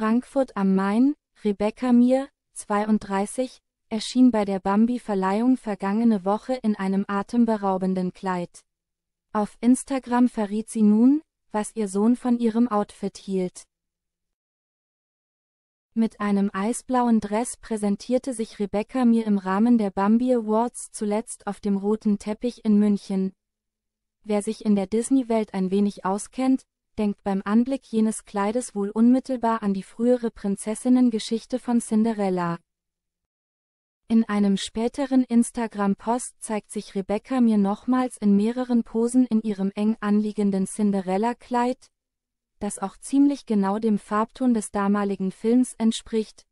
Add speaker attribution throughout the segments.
Speaker 1: Frankfurt am Main, Rebecca Mir, 32, erschien bei der Bambi-Verleihung vergangene Woche in einem atemberaubenden Kleid. Auf Instagram verriet sie nun, was ihr Sohn von ihrem Outfit hielt. Mit einem eisblauen Dress präsentierte sich Rebecca Mir im Rahmen der Bambi Awards zuletzt auf dem roten Teppich in München. Wer sich in der Disney-Welt ein wenig auskennt, denkt beim Anblick jenes Kleides wohl unmittelbar an die frühere Prinzessinnengeschichte von Cinderella. In einem späteren Instagram-Post zeigt sich Rebecca mir nochmals in mehreren Posen in ihrem eng anliegenden Cinderella-Kleid, das auch ziemlich genau dem Farbton des damaligen Films entspricht.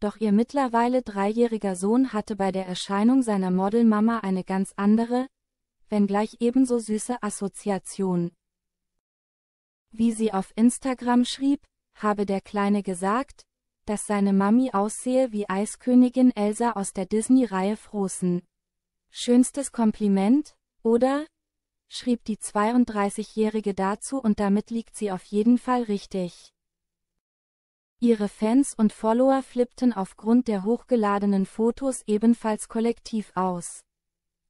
Speaker 1: Doch ihr mittlerweile dreijähriger Sohn hatte bei der Erscheinung seiner Modelmama eine ganz andere, wenngleich ebenso süße Assoziation. Wie sie auf Instagram schrieb, habe der Kleine gesagt, dass seine Mami aussehe wie Eiskönigin Elsa aus der Disney-Reihe Frozen. Schönstes Kompliment, oder? schrieb die 32-Jährige dazu und damit liegt sie auf jeden Fall richtig. Ihre Fans und Follower flippten aufgrund der hochgeladenen Fotos ebenfalls kollektiv aus.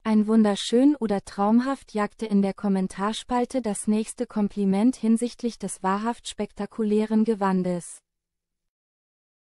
Speaker 1: Ein wunderschön oder traumhaft jagte in der Kommentarspalte das nächste Kompliment hinsichtlich des wahrhaft spektakulären Gewandes.